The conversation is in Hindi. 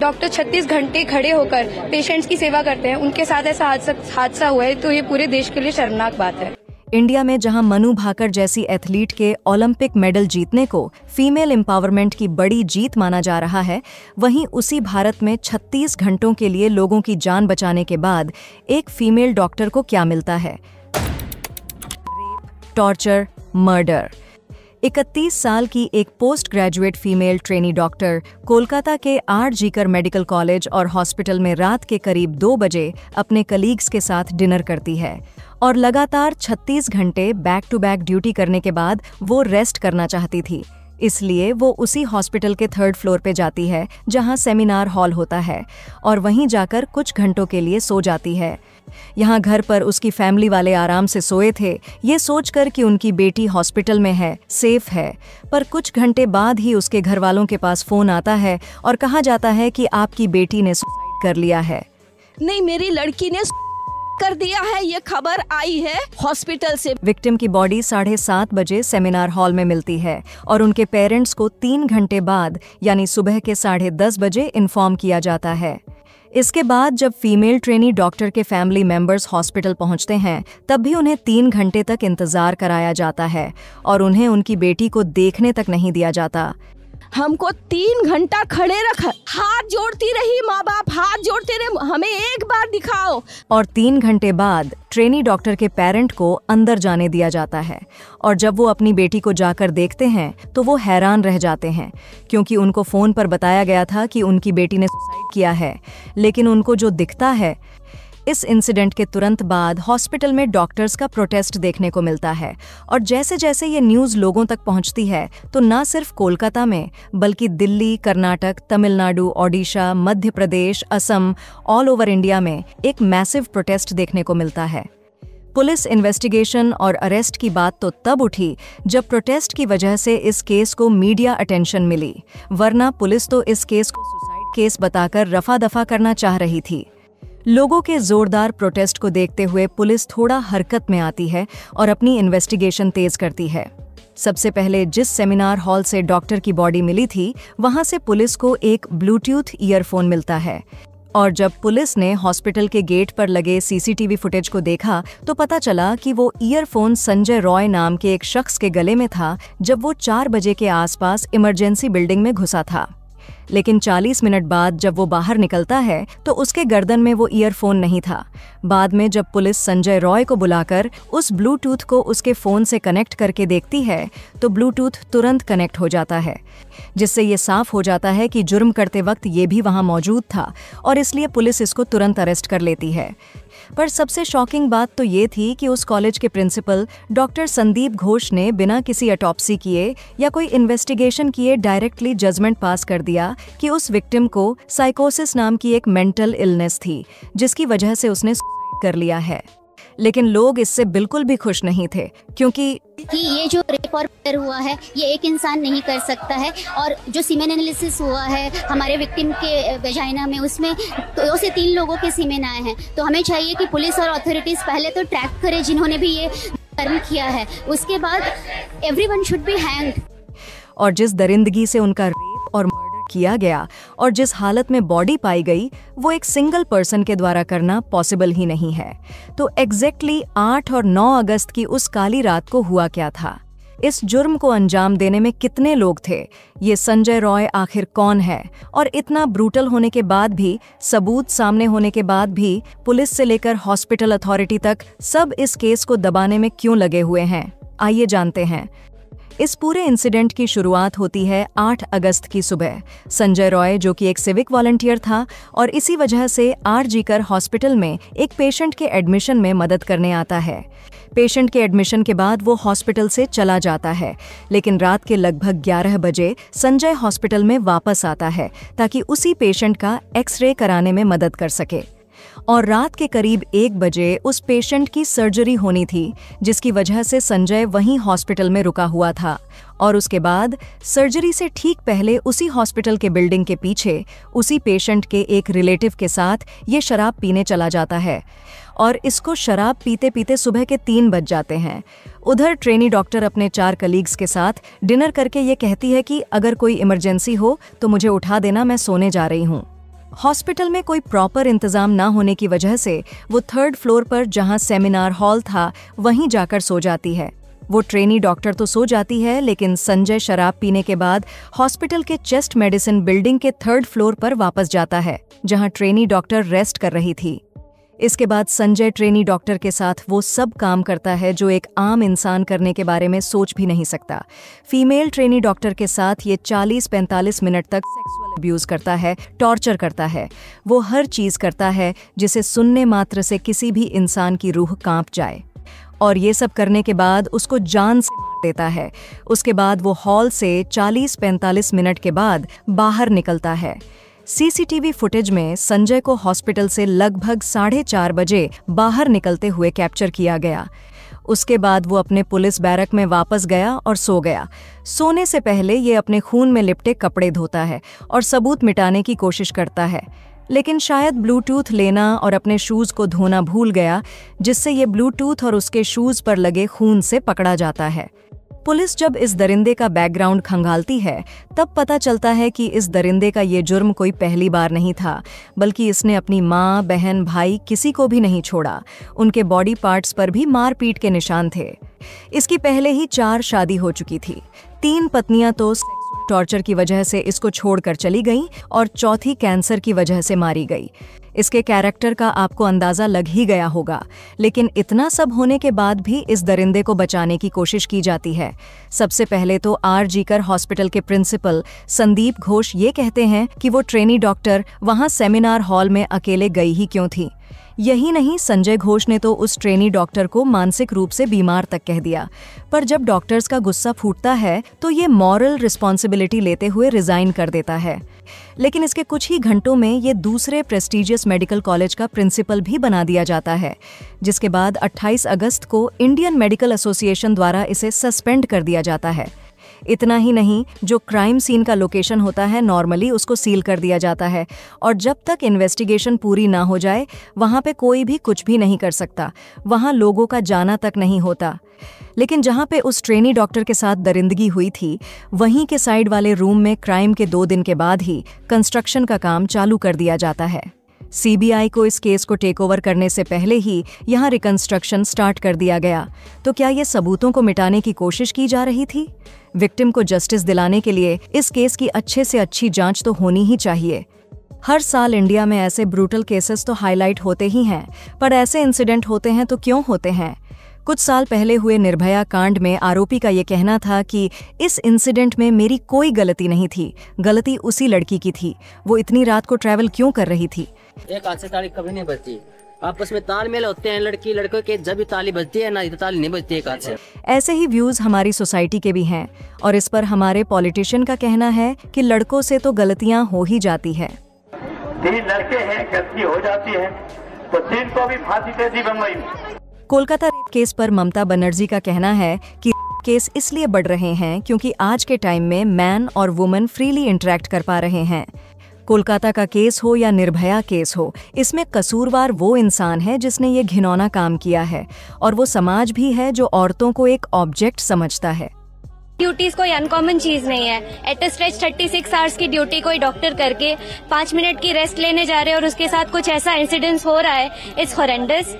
डॉक्टर 36 घंटे खड़े होकर पेशेंट्स की सेवा करते हैं उनके साथ ऐसा हादसा हुआ है तो ये पूरे देश के लिए शर्मनाक बात है इंडिया में जहां मनु भाकर जैसी एथलीट के ओलंपिक मेडल जीतने को फीमेल एम्पावरमेंट की बड़ी जीत माना जा रहा है वहीं उसी भारत में 36 घंटों के लिए लोगों की जान बचाने के बाद एक फीमेल डॉक्टर को क्या मिलता है टॉर्चर मर्डर 31 साल की एक post graduate female trainee doctor Kolkata के आर जीकर मेडिकल कॉलेज और हॉस्पिटल में रात के करीब दो बजे अपने कलीग्स के साथ डिनर करती है और लगातार 36 घंटे बैक टू बैक ड्यूटी करने के बाद वो रेस्ट करना चाहती थी इसलिए वो उसी हॉस्पिटल के थर्ड फ्लोर पे जाती है जहाँ सेमिनार हॉल होता है और वहीं जाकर कुछ घंटों के लिए सो जाती है यहाँ घर पर उसकी फैमिली वाले आराम से सोए थे ये सोचकर कि उनकी बेटी हॉस्पिटल में है सेफ है पर कुछ घंटे बाद ही उसके घर वालों के पास फ़ोन आता है और कहा जाता है कि आपकी बेटी ने सुसाइड कर लिया है नहीं मेरी लड़की ने कर दिया है ये खबर आई है हॉस्पिटल से विक्टिम की बॉडी साढ़े सात बजे सेमिनार हॉल में मिलती है और उनके पेरेंट्स को तीन घंटे बाद यानी सुबह के साढ़े दस बजे इन्फॉर्म किया जाता है इसके बाद जब फीमेल ट्रेनी डॉक्टर के फैमिली मेंबर्स हॉस्पिटल पहुंचते हैं तब भी उन्हें तीन घंटे तक इंतजार कराया जाता है और उन्हें उनकी बेटी को देखने तक नहीं दिया जाता हमको तीन घंटा खड़े रखा हाथ जोड़ती रही माँ बाप हाथ जोड़ते रहे हमें एक बार दिखाओ और तीन घंटे बाद ट्रेनी डॉक्टर के पेरेंट को अंदर जाने दिया जाता है और जब वो अपनी बेटी को जाकर देखते हैं तो वो हैरान रह जाते हैं क्योंकि उनको फ़ोन पर बताया गया था कि उनकी बेटी ने सुसाइड किया है लेकिन उनको जो दिखता है इस इंसिडेंट के तुरंत बाद हॉस्पिटल में डॉक्टर्स का प्रोटेस्ट देखने को मिलता है और जैसे जैसे ये न्यूज़ लोगों तक पहुंचती है तो न सिर्फ कोलकाता में बल्कि Delhi Karnataka Tamil Nadu Odisha Madhya Pradesh Assam all over India में एक मैसिव प्रोटेस्ट देखने को मिलता है पुलिस इन्वेस्टिगेशन और अरेस्ट की बात तो तब उठी जब प्रोटेस्ट की वजह से इस केस को मीडिया अटेंशन मिली वरना पुलिस तो इस केस को सुसाइड केस बताकर रफा दफा करना चाह रही थी लोगों के जोरदार प्रोटेस्ट को देखते हुए पुलिस थोड़ा हरकत में आती है और अपनी इन्वेस्टिगेशन तेज करती है सबसे पहले जिस सेमिनार हॉल से डॉक्टर की बॉडी मिली थी वहां से पुलिस को एक ब्लूटूथ ईयरफोन मिलता है और जब पुलिस ने हॉस्पिटल के गेट पर लगे सीसीटीवी फुटेज को देखा तो पता चला कि वो ईयरफोन संजय रॉय नाम के एक शख्स के गले में था जब वो चार बजे के आसपास इमरजेंसी बिल्डिंग में घुसा था लेकिन 40 मिनट बाद जब वो बाहर निकलता है तो उसके गर्दन में वो ईयरफोन नहीं था बाद में जब पुलिस संजय रॉय को बुलाकर उस ब्लूटूथ को उसके फ़ोन से कनेक्ट करके देखती है तो ब्लूटूथ तुरंत कनेक्ट हो जाता है जिससे ये साफ हो जाता है कि जुर्म करते वक्त ये भी वहाँ मौजूद था और इसलिए पुलिस इसको तुरंत अरेस्ट कर लेती है पर सबसे शॉकिंग बात तो ये थी कि उस कॉलेज के प्रिंसिपल डॉक्टर संदीप घोष ने बिना किसी अटॉप्सी किए या कोई इन्वेस्टिगेशन किए डायरेक्टली जजमेंट पास कर दिया कि उस विक्टिम को साइकोसिस नाम की एक मेंटल इलनेस थी जिसकी वजह से उसने कर लिया है लेकिन लोग इससे बिल्कुल भी खुश नहीं थे क्योंकि कि ये जो रेप और हुआ है ये एक इंसान नहीं कर सकता है और जो सीमेन एनालिसिस हुआ है हमारे विक्टिम के वेजाइना में उसमें दो तो से तीन लोगों के सीमेन आए हैं तो हमें चाहिए कि पुलिस और अथॉरिटीज़ पहले तो ट्रैक करे जिन्होंने भी ये कर्म किया है उसके बाद every one should be hang और जिस दरिंदगी से उनका किया गया और जिस हालत में बॉडी पाई गई वो एक सिंगल पर्सन के द्वारा करना पॉसिबल ही नहीं है तो एग्जैक्टली आठ और नौ अगस्त की उस काली रात को हुआ क्या था इस जुर्म को अंजाम देने में कितने लोग थे ये संजय रॉय आखिर कौन है और इतना ब्रूटल होने के बाद भी सबूत सामने होने के बाद भी पुलिस से लेकर हॉस्पिटल अथॉरिटी तक सब इस केस को दबाने में क्यों लगे हुए हैं आइए जानते हैं इस पूरे इंसिडेंट की शुरुआत होती है 8 अगस्त की सुबह संजय रॉय जो कि एक सिविक वॉलंटियर था और इसी वजह से आर जीकर हॉस्पिटल में एक पेशेंट के एडमिशन में मदद करने आता है पेशेंट के एडमिशन के बाद वो हॉस्पिटल से चला जाता है लेकिन रात के लगभग 11 बजे संजय हॉस्पिटल में वापस आता है ताकि उसी पेशेंट का एक्सरे कराने में मदद कर सके और रात के करीब एक बजे उस पेशेंट की सर्जरी होनी थी जिसकी वजह से संजय वहीं हॉस्पिटल में रुका हुआ था और उसके बाद सर्जरी से ठीक पहले उसी हॉस्पिटल के बिल्डिंग के पीछे उसी पेशेंट के एक रिलेटिव के साथ ये शराब पीने चला जाता है और इसको शराब पीते पीते सुबह के तीन बज जाते हैं उधर ट्रेनी डॉक्टर अपने चार कलीग्स के साथ डिनर करके ये कहती है कि अगर कोई इमरजेंसी हो तो मुझे उठा देना मैं सोने जा रही हूँ हॉस्पिटल में कोई प्रॉपर इंतजाम ना होने की वजह से वो थर्ड फ्लोर पर जहां सेमिनार हॉल था वहीं जाकर सो जाती है वो ट्रेनी डॉक्टर तो सो जाती है लेकिन संजय शराब पीने के बाद हॉस्पिटल के चेस्ट मेडिसिन बिल्डिंग के थर्ड फ्लोर पर वापस जाता है जहां ट्रेनी डॉक्टर रेस्ट कर रही थी इसके बाद संजय ट्रेनी डॉक्टर के साथ वो सब काम करता है जो एक आम इंसान करने के बारे में सोच भी नहीं सकता फीमेल ट्रेनी डॉक्टर के साथ ये 40-45 मिनट तक सेक्सुअल अब्यूज करता है टॉर्चर करता है वो हर चीज़ करता है जिसे सुनने मात्र से किसी भी इंसान की रूह कांप जाए और ये सब करने के बाद उसको जान से मार देता है उसके बाद वो हॉल से 40-45 मिनट के बाद बाहर निकलता है सीसीटीवी फुटेज में संजय को हॉस्पिटल से लगभग साढ़े चार बजे बाहर निकलते हुए कैप्चर किया गया उसके बाद वो अपने पुलिस बैरक में वापस गया और सो गया सोने से पहले ये अपने खून में लिपटे कपड़े धोता है और सबूत मिटाने की कोशिश करता है लेकिन शायद ब्लूटूथ लेना और अपने शूज़ को धोना भूल गया जिससे ये ब्लूटूथ और उसके शूज़ पर लगे खून से पकड़ा जाता है पुलिस जब इस दरिंदे का बैकग्राउंड खंगालती है तब पता चलता है कि इस दरिंदे का ये जुर्म कोई पहली बार नहीं था बल्कि इसने अपनी माँ बहन भाई किसी को भी नहीं छोड़ा उनके बॉडी पार्ट्स पर भी मारपीट के निशान थे इसकी पहले ही चार शादी हो चुकी थी तीन पत्नियां तो टॉर्चर की वजह से इसको छोड़कर चली गईं और चौथी कैंसर की वजह से मारी गई इसके कैरेक्टर का आपको अंदाज़ा लग ही गया होगा लेकिन इतना सब होने के बाद भी इस दरिंदे को बचाने की कोशिश की जाती है सबसे पहले तो आर जीकर हॉस्पिटल के प्रिंसिपल संदीप घोष ये कहते हैं कि वो ट्रेनी डॉक्टर वहाँ सेमिनार हॉल में अकेले गई ही क्यों थी यही नहीं संजय घोष ने तो उस ट्रेनी डॉक्टर को मानसिक रूप से बीमार तक कह दिया पर जब डॉक्टर्स का गुस्सा फूटता है तो ये मॉरल रिस्पॉन्सिबिलिटी लेते हुए रिजाइन कर देता है लेकिन इसके कुछ ही घंटों में ये दूसरे प्रेस्टिजियस मेडिकल कॉलेज का प्रिंसिपल भी बना दिया जाता है जिसके बाद 28 अगस्त को इंडियन मेडिकल एसोसिएशन द्वारा इसे सस्पेंड कर दिया जाता है इतना ही नहीं जो क्राइम सीन का लोकेशन होता है नॉर्मली उसको सील कर दिया जाता है और जब तक इन्वेस्टिगेशन पूरी ना हो जाए वहाँ पे कोई भी कुछ भी नहीं कर सकता वहाँ लोगों का जाना तक नहीं होता लेकिन जहाँ पे उस ट्रेनी डॉक्टर के साथ दरिंदगी हुई थी वहीं के साइड वाले रूम में क्राइम के दो दिन के बाद ही कंस्ट्रक्शन का काम चालू कर दिया जाता है सीबीआई को इस केस को टेक ओवर करने से पहले ही यहाँ रिकंस्ट्रक्शन स्टार्ट कर दिया गया तो क्या ये सबूतों को मिटाने की कोशिश की जा रही थी विक्टिम को जस्टिस दिलाने के लिए इस केस की अच्छे से अच्छी जांच तो होनी ही चाहिए हर साल इंडिया में ऐसे ब्रूटल केसेस तो हाईलाइट होते ही हैं पर ऐसे इंसिडेंट होते हैं तो क्यों होते हैं कुछ साल पहले हुए निर्भया कांड में आरोपी का ये कहना था कि इस इंसिडेंट में मेरी कोई गलती नहीं थी गलती उसी लड़की की थी वो इतनी रात को ट्रैवल क्यों कर रही थी एक आज से तारीख कभी नहीं बचती आपस में तालमेल होते हैं लड़की लड़कों के जब भी ताली बजती है ना ताली नहीं बजती है ऐसे ही व्यूज हमारी सोसाइटी के भी हैं और इस पर हमारे पॉलिटिशियन का कहना है कि लड़कों से तो गलतियां हो ही जाती है तीन लड़के हैं गलती हो जाती है तो तीन को भी फांसी दे दी बंबई कोलकाता केस पर ममता बनर्जी का कहना है कि केस इसलिए बढ़ रहे हैं क्योंकि आज के टाइम में मैन और वुमेन फ्रीली इंटरेक्ट कर पा रहे हैं कोलकाता का केस हो या निर्भया केस हो इसमें कसूरवार वो इंसान है जिसने ये घिनौना काम किया है और वो समाज भी है जो औरतों को एक ऑब्जेक्ट समझता है ड्यूटीज कोई अनकॉमन चीज नहीं है at stretch thirty six hours की ड्यूटी कोई डॉक्टर करके पांच मिनट की रेस्ट लेने जा रहे हैं और उसके साथ कुछ ऐसा इंसिडेंट हो रहा है इट्स हॉरेंडस